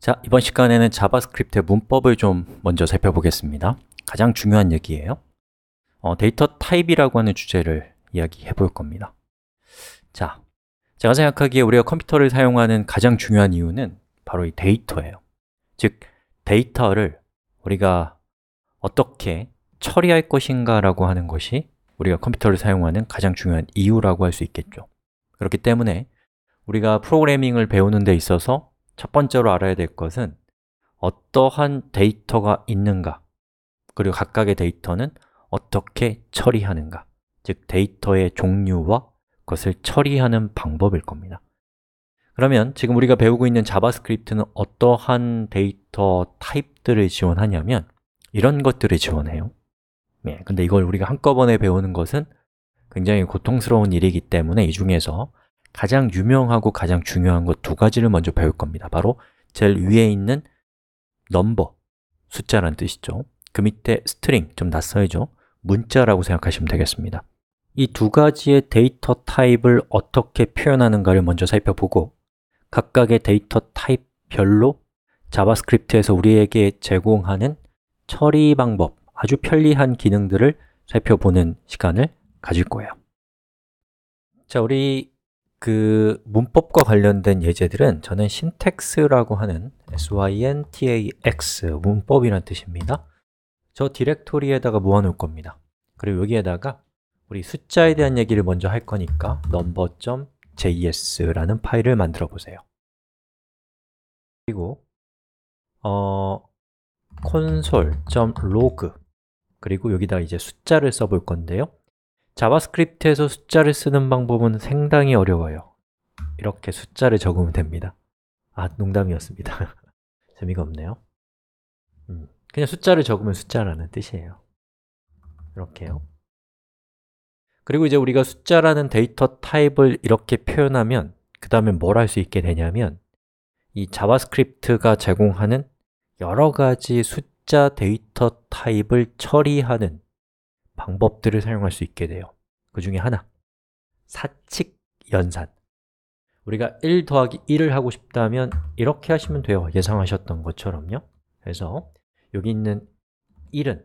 자, 이번 시간에는 자바스크립트의 문법을 좀 먼저 살펴보겠습니다. 가장 중요한 얘기예요. 어, 데이터 타입이라고 하는 주제를 이야기해 볼 겁니다. 자, 제가 생각하기에 우리가 컴퓨터를 사용하는 가장 중요한 이유는 바로 이 데이터예요. 즉, 데이터를 우리가 어떻게 처리할 것인가라고 하는 것이 우리가 컴퓨터를 사용하는 가장 중요한 이유라고 할 수 있겠죠. 그렇기 때문에 우리가 프로그래밍을 배우는 데 있어서 첫 번째로 알아야 될 것은 어떠한 데이터가 있는가 그리고 각각의 데이터는 어떻게 처리하는가 즉 데이터의 종류와 그것을 처리하는 방법일 겁니다 그러면 지금 우리가 배우고 있는 자바스크립트는 어떠한 데이터 타입들을 지원하냐면 이런 것들을 지원해요 예, 근데 이걸 우리가 한꺼번에 배우는 것은 굉장히 고통스러운 일이기 때문에 이 중에서 가장 유명하고 가장 중요한 것 두 가지를 먼저 배울 겁니다. 바로 제일 위에 있는 넘버, 숫자란 뜻이죠. 그 밑에 스트링, 좀 낯설죠? 문자라고 생각하시면 되겠습니다. 이 두 가지의 데이터 타입을 어떻게 표현하는가를 먼저 살펴보고 각각의 데이터 타입별로 자바스크립트에서 우리에게 제공하는 처리 방법, 아주 편리한 기능들을 살펴보는 시간을 가질 거예요. 자, 우리 그 문법과 관련된 예제들은 저는 s y n t a x 라고 하는 syntax 문법이란 뜻입니다. 저 디렉토리에다가 모아놓을 겁니다. 그리고 여기에다가 우리 숫자에 대한 얘기를 먼저 할 거니까 number.js라는 파일을 만들어 보세요. 그리고 어 console.log 그리고 여기다 이제 숫자를 써 볼 건데요. 자바스크립트에서 숫자를 쓰는 방법은 상당히 어려워요. 이렇게 숫자를 적으면 됩니다. 아, 농담이었습니다. 재미가 없네요. 음, 그냥 숫자를 적으면 숫자라는 뜻이에요. 이렇게요. 그리고 이제 우리가 숫자라는 데이터 타입을 이렇게 표현하면 그 다음에 뭘 할 수 있게 되냐면 이 자바스크립트가 제공하는 여러 가지 숫자 데이터 타입을 처리하는 방법들을 사용할 수 있게 돼요. 그 중에 하나, 사칙 연산. 우리가 1 더하기 1을 하고 싶다면 이렇게 하시면 돼요. 예상하셨던 것처럼요. 그래서 여기 있는 1은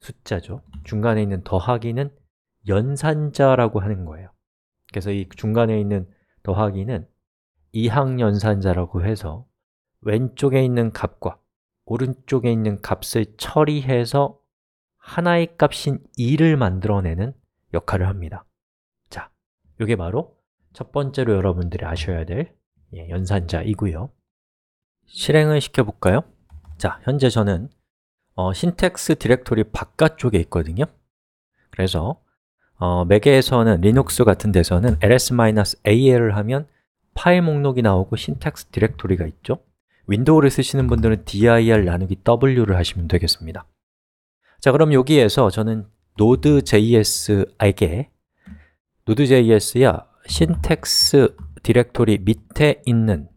숫자죠. 중간에 있는 더하기는 연산자라고 하는 거예요. 그래서 이 중간에 있는 더하기는 이항 연산자라고 해서 왼쪽에 있는 값과 오른쪽에 있는 값을 처리해서 하나의 값인 2를 만들어내는 역할을 합니다. 자, 이게 바로 첫 번째로 여러분들이 아셔야 될 예, 연산자이고요. 실행을 시켜볼까요? 자, 현재 저는 어, 신텍스 디렉토리 바깥쪽에 있거든요. 그래서 어, 맥에서는 리눅스 같은 데서는 ls-al을 하면 파일 목록이 나오고 신텍스 디렉토리가 있죠. 윈도우를 쓰시는 분들은 dir w를 하시면 되겠습니다. 자, 그럼 여기에서 저는 node.js에게 node.js야 신텍스 디렉토리 밑에 있는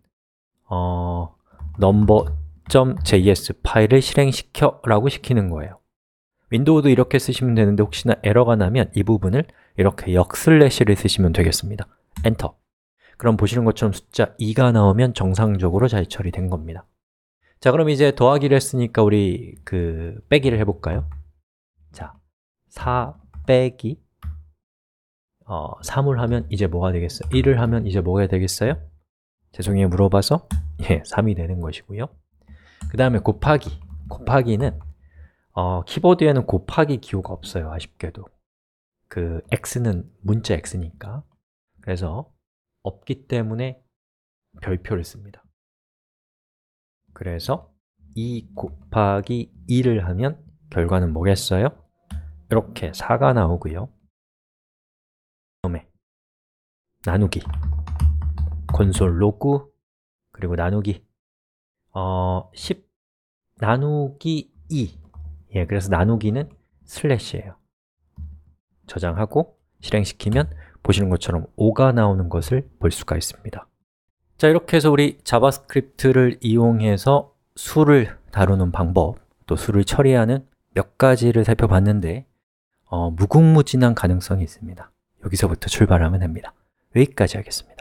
어, number.js 파일을 실행시켜 라고 시키는 거예요 윈도우도 이렇게 쓰시면 되는데 혹시나 에러가 나면 이 부분을 이렇게 역슬래시를 쓰시면 되겠습니다 엔터 그럼 보시는 것처럼 숫자 2가 나오면 정상적으로 잘 처리된 겁니다 자 그럼 이제 더하기를 했으니까 우리 그 빼기를 해볼까요? 4 빼기 어, 3을 하면 이제 뭐가 되겠어요? 1을 하면 이제 뭐가 되겠어요? 죄송해요 물어봐서 예, 3이 되는 것이고요 그 다음에 곱하기 곱하기는 어, 키보드에는 곱하기 기호가 없어요 아쉽게도 그 x는 문자 x니까 그래서 없기 때문에 별표를 씁니다 그래서 2 곱하기 1을 하면 결과는 뭐겠어요? 이렇게 4가 나오고요. 다음에 나누기 콘솔 로그 그리고 나누기 어, 10 나누기 2 예, 그래서 나누기는 슬래시예요 저장하고 실행시키면 보시는 것처럼 5가 나오는 것을 볼 수가 있습니다 자, 이렇게 해서 우리 자바스크립트를 이용해서 수를 다루는 방법 또 수를 처리하는 몇 가지를 살펴봤는데 어, 무궁무진한 가능성이 있습니다. 여기서부터 출발하면 됩니다. 여기까지 하겠습니다.